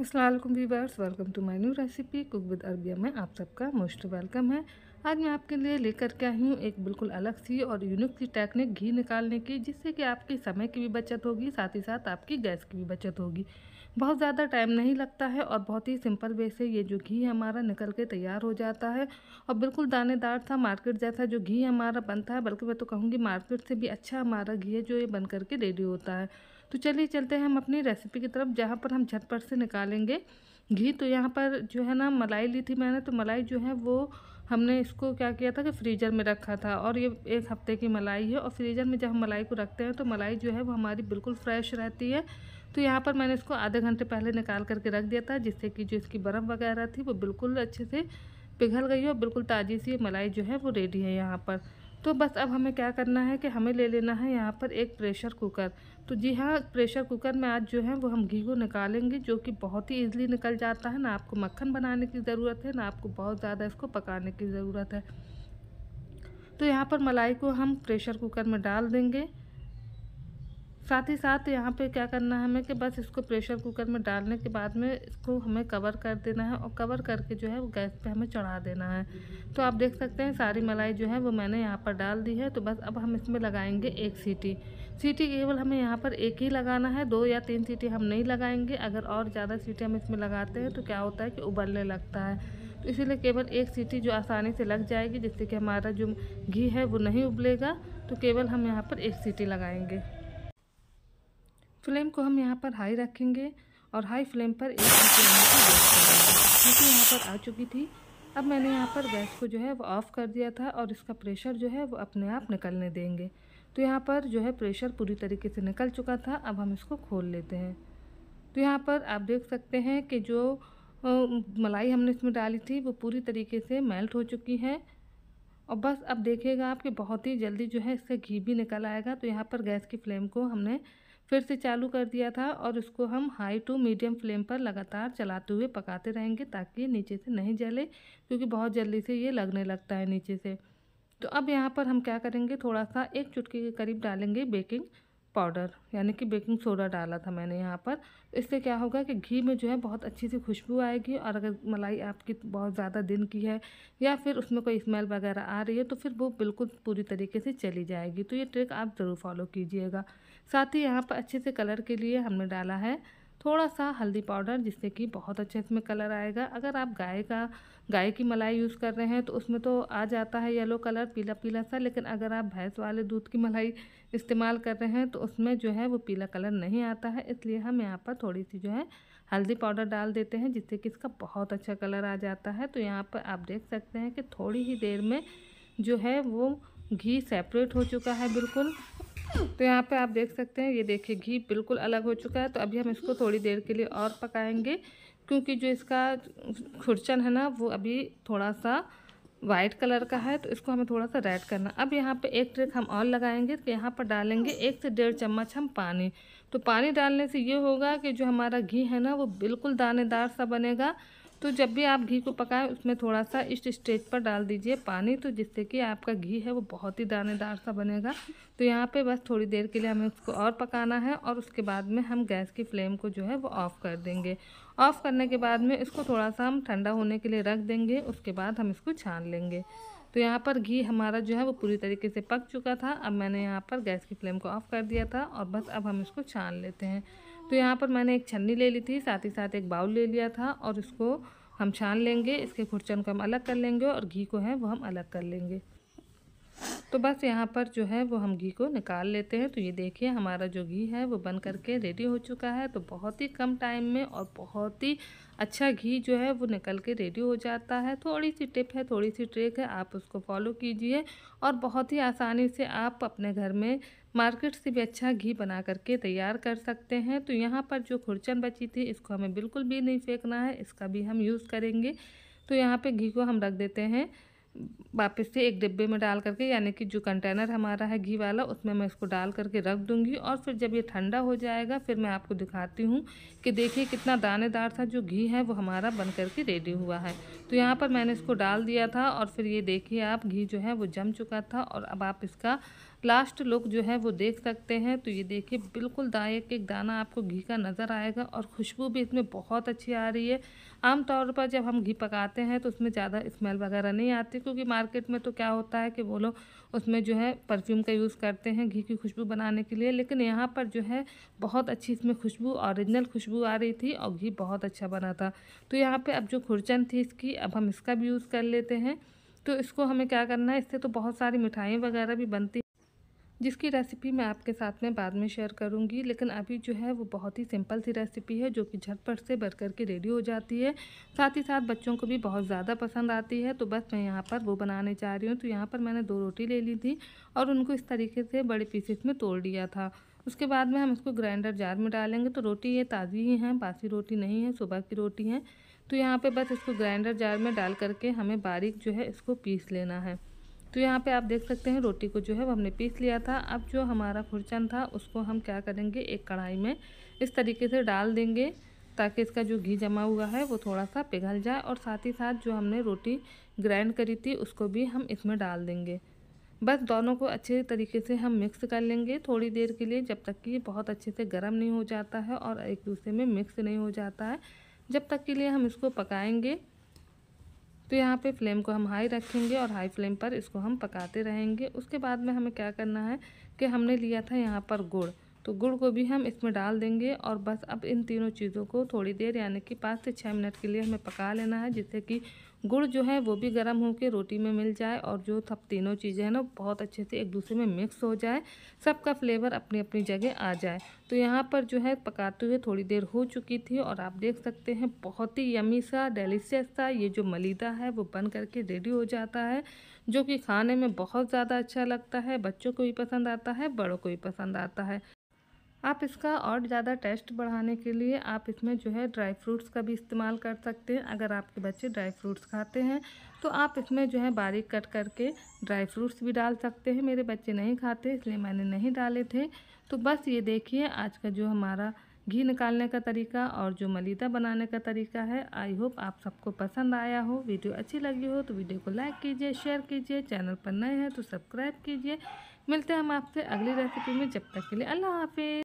Aslam viewers welcome to my new recipe cook with Arabia में आप सबका मोस्ट वेलकम है आज मैं आपके लिए लेकर के आई हूँ एक बिल्कुल अलग सी और यूनिक सी टेक्निक घी निकालने की जिससे कि आपके समय की भी बचत होगी साथ ही साथ आपकी गैस की भी बचत होगी बहुत ज़्यादा टाइम नहीं लगता है और बहुत ही सिंपल वे से ये जो घी हमारा निकल के तैयार हो जाता है और बिल्कुल दानेदार था मार्केट जैसा जो घी हमारा बनता है बल्कि मैं तो कहूँगी मार्केट से भी अच्छा हमारा घी है जो ये बन करके रेडी होता है तो चलिए चलते हैं हम अपनी रेसिपी की तरफ जहाँ पर हम झटपट से निकालेंगे घी तो यहाँ पर जो है ना मलाई ली थी मैंने तो मलाई जो है वो हमने इसको क्या किया था कि फ्रीज़र में रखा था और ये एक हफ्ते की मलाई है और फ्रीज़र में जब हम मलाई को रखते हैं तो मलाई जो है वो हमारी बिल्कुल फ्रेश रहती है तो यहाँ पर मैंने इसको आधे घंटे पहले निकाल करके रख दिया था जिससे कि जो इसकी बर्फ़ वगैरह थी वो बिल्कुल अच्छे से पिघल गई और बिल्कुल ताज़ी सी मलाई जो है वो रेडी है यहाँ पर तो बस अब हमें क्या करना है कि हमें ले लेना है यहाँ पर एक प्रेशर कुकर तो जी हाँ प्रेशर कुकर में आज जो है वो हम घी को निकालेंगे जो कि बहुत ही ईजिली निकल जाता है ना आपको मक्खन बनाने की ज़रूरत है ना आपको बहुत ज़्यादा इसको पकाने की ज़रूरत है तो यहाँ पर मलाई को हम प्रेशर कुकर में डाल देंगे साथ ही साथ यहाँ पे क्या करना है हमें कि बस इसको प्रेशर कुकर में डालने के बाद में इसको हमें कवर कर देना है और कवर करके जो है वो गैस पे हमें चढ़ा देना है तो आप देख सकते हैं सारी मलाई जो है वो मैंने यहाँ पर डाल दी है तो बस अब हम इसमें लगाएंगे एक सीटी सीटी केवल हमें यहाँ पर एक ही लगाना है दो या तीन सीटी हम नहीं लगाएंगे अगर और ज़्यादा सीटी हम इसमें लगाते हैं तो क्या होता है कि उबलने लगता है तो इसीलिए केवल एक सीटी जो आसानी से लग जाएगी जिससे कि हमारा जो घी है वो नहीं उबलेगा तो केवल हम यहाँ पर एक सीटी लगाएंगे फ्लेम को हम यहाँ पर हाई रखेंगे और हाई फ्लेम पर एक क्योंकि यहाँ पर आ चुकी थी अब मैंने यहाँ पर गैस को जो है वो ऑफ़ कर दिया था और इसका प्रेशर जो है वो अपने आप निकलने देंगे तो यहाँ पर जो है प्रेशर पूरी तरीके से निकल चुका था अब हम इसको खोल लेते हैं तो यहाँ पर आप देख सकते हैं कि जो मलाई हमने इसमें डाली थी वो पूरी तरीके से मेल्ट हो चुकी है और बस अब देखिएगा आप कि बहुत ही जल्दी जो है इससे घी भी निकल आएगा तो यहाँ पर गैस की फ्लेम को हमने फिर से चालू कर दिया था और उसको हम हाई टू मीडियम फ्लेम पर लगातार चलाते हुए पकाते रहेंगे ताकि ये नीचे से नहीं जले क्योंकि बहुत जल्दी से ये लगने लगता है नीचे से तो अब यहाँ पर हम क्या करेंगे थोड़ा सा एक चुटकी के करीब डालेंगे बेकिंग पाउडर यानी कि बेकिंग सोडा डाला था मैंने यहाँ पर इससे क्या होगा कि घी में जो है बहुत अच्छी सी खुशबू आएगी और अगर मलाई आपकी बहुत ज़्यादा दिन की है या फिर उसमें कोई स्मेल वगैरह आ रही है तो फिर वो बिल्कुल पूरी तरीके से चली जाएगी तो ये ट्रिक आप ज़रूर फॉलो कीजिएगा साथ ही यहाँ पर अच्छे से कलर के लिए हमने डाला है थोड़ा सा हल्दी पाउडर जिससे कि बहुत अच्छे इसमें कलर आएगा अगर आप गाय का गाय की मलाई यूज़ कर रहे हैं तो उसमें तो आ जाता है येलो कलर पीला पीला सा लेकिन अगर आप भैंस वाले दूध की मलाई इस्तेमाल कर रहे हैं तो उसमें जो है वो पीला कलर नहीं आता है इसलिए हम यहाँ पर थोड़ी सी जो है हल्दी पाउडर डाल देते हैं जिससे कि इसका बहुत अच्छा कलर आ जाता है तो यहाँ पर आप देख सकते हैं कि थोड़ी ही देर में जो है वो घी सेपरेट हो चुका है बिल्कुल तो यहाँ पे आप देख सकते हैं ये देखिए घी बिल्कुल अलग हो चुका है तो अभी हम इसको थोड़ी देर के लिए और पकाएंगे क्योंकि जो इसका खुरचन है ना वो अभी थोड़ा सा वाइट कलर का है तो इसको हमें थोड़ा सा रेड करना अब यहाँ पे एक ट्रिक हम और लगाएंगे तो यहाँ पर डालेंगे एक से डेढ़ चम्मच हम पानी तो पानी डालने से ये होगा कि जो हमारा घी है ना वो बिल्कुल दानेदार सा बनेगा तो जब भी आप घी को पकाएं उसमें थोड़ा सा इस स्टेज पर डाल दीजिए पानी तो जिससे कि आपका घी है वो बहुत ही दानेदार सा बनेगा तो यहाँ पे बस थोड़ी देर के लिए हमें उसको और पकाना है और उसके बाद में हम गैस की फ्लेम को जो है वो ऑफ़ कर देंगे ऑफ़ करने के बाद में इसको थोड़ा सा हम ठंडा होने के लिए रख देंगे उसके बाद हम इसको छान लेंगे तो यहाँ पर घी हमारा जो है वो पूरी तरीके से पक चुका था अब मैंने यहाँ पर गैस की फ्लेम को ऑफ़ कर दिया था और बस अब हम इसको छान लेते हैं तो यहाँ पर मैंने एक छन्नी ले ली थी साथ ही साथ एक बाउल ले लिया था और इसको हम छान लेंगे इसके खुरचन को हम अलग कर लेंगे और घी को है वो हम अलग कर लेंगे तो बस यहाँ पर जो है वो हम घी को निकाल लेते हैं तो ये देखिए हमारा जो घी है वो बन करके रेडी हो चुका है तो बहुत ही कम टाइम में और बहुत ही अच्छा घी जो है वो निकल के रेडी हो जाता है थोड़ी सी टिप है थोड़ी सी ट्रिक है आप उसको फॉलो कीजिए और बहुत ही आसानी से आप अपने घर में मार्केट से भी अच्छा घी बना करके तैयार कर सकते हैं तो यहाँ पर जो खुरचन बची थी इसको हमें बिल्कुल भी नहीं फेंकना है इसका भी हम यूज़ करेंगे तो यहाँ पे घी को हम रख देते हैं वापस से एक डिब्बे में डाल करके यानी कि जो कंटेनर हमारा है घी वाला उसमें मैं इसको डाल करके रख दूंगी और फिर जब ये ठंडा हो जाएगा फिर मैं आपको दिखाती हूँ कि देखिए कितना दानेदार था जो घी है वो हमारा बन करके रेडी हुआ है तो यहाँ पर मैंने इसको डाल दिया था और फिर ये देखिए आप घी जो है वो जम चुका था और अब आप इसका लास्ट लुक जो है वो देख सकते हैं तो ये देखिए बिल्कुल दायक एक दाना आपको घी का नज़र आएगा और खुशबू भी इसमें बहुत अच्छी आ रही है आमतौर पर जब हम घी पकाते हैं तो उसमें ज़्यादा स्मेल वगैरह नहीं आती क्योंकि मार्केट में तो क्या होता है कि वो लोग उसमें जो है परफ्यूम का यूज़ करते हैं घी की खुशबू बनाने के लिए लेकिन यहाँ पर जो है बहुत अच्छी इसमें खुशबू औरिजिनल खुशबू आ रही थी और घी बहुत अच्छा बना था तो यहाँ पर अब जो खुरचन थी इसकी अब हम इसका भी यूज़ कर लेते हैं तो इसको हमें क्या करना है इससे तो बहुत सारी मिठाई वगैरह भी बनती जिसकी रेसिपी मैं आपके साथ में बाद में शेयर करूँगी लेकिन अभी जो है वो बहुत ही सिंपल सी रेसिपी है जो कि झटपट से बर करके रेडी हो जाती है साथ ही साथ बच्चों को भी बहुत ज़्यादा पसंद आती है तो बस मैं यहाँ पर वो बनाने चाह रही हूँ तो यहाँ पर मैंने दो रोटी ले ली थी और उनको इस तरीके से बड़े पीसेस में तोड़ दिया था उसके बाद में हम इसको ग्राइंडर जार में डालेंगे तो रोटी ये ताज़ी ही हैं बासी रोटी नहीं है सुबह की रोटी है तो यहाँ पर बस इसको ग्राइंडर जार में डाल करके हमें बारीक जो है इसको पीस लेना है तो यहाँ पे आप देख सकते हैं रोटी को जो है वो हमने पीस लिया था अब जो हमारा खुरचन था उसको हम क्या करेंगे एक कढ़ाई में इस तरीके से डाल देंगे ताकि इसका जो घी जमा हुआ है वो थोड़ा सा पिघल जाए और साथ ही साथ जो हमने रोटी ग्राइंड करी थी उसको भी हम इसमें डाल देंगे बस दोनों को अच्छे तरीके से हम मिक्स कर लेंगे थोड़ी देर के लिए जब तक कि बहुत अच्छे से गर्म नहीं हो जाता है और एक दूसरे में मिक्स नहीं हो जाता है जब तक के लिए हम इसको पकाएंगे तो यहाँ पे फ्लेम को हम हाई रखेंगे और हाई फ्लेम पर इसको हम पकाते रहेंगे उसके बाद में हमें क्या करना है कि हमने लिया था यहाँ पर गुड़ तो गुड़ को भी हम इसमें डाल देंगे और बस अब इन तीनों चीज़ों को थोड़ी देर यानी कि पाँच से छः मिनट के लिए हमें पका लेना है जिससे कि गुड़ जो है वो भी गर्म होकर रोटी में मिल जाए और जो सब तीनों चीज़ें हैं ना बहुत अच्छे से एक दूसरे में मिक्स हो जाए सबका फ्लेवर अपनी अपनी जगह आ जाए तो यहाँ पर जो है पकाते हुए थोड़ी देर हो चुकी थी और आप देख सकते हैं बहुत ही यमी सा डेलिशियस सा ये जो मलिदा है वो बन करके रेडी हो जाता है जो कि खाने में बहुत ज़्यादा अच्छा लगता है बच्चों को भी पसंद आता है बड़ों को भी पसंद आता है आप इसका और ज़्यादा टेस्ट बढ़ाने के लिए आप इसमें जो है ड्राई फ्रूट्स का भी इस्तेमाल कर सकते हैं अगर आपके बच्चे ड्राई फ्रूट्स खाते हैं तो आप इसमें जो है बारीक कट करके ड्राई फ्रूट्स भी डाल सकते हैं मेरे बच्चे नहीं खाते इसलिए मैंने नहीं डाले थे तो बस ये देखिए आज का जो हमारा घी निकालने का तरीका और जो मलिदा बनाने का तरीका है आई होप आप सबको पसंद आया हो वीडियो अच्छी लगी हो तो वीडियो को लाइक कीजिए शेयर कीजिए चैनल पर नए हैं तो सब्सक्राइब कीजिए मिलते हैं हम आपसे अगली रेसिपी में जब तक के लिए अल्लाह हाफिज़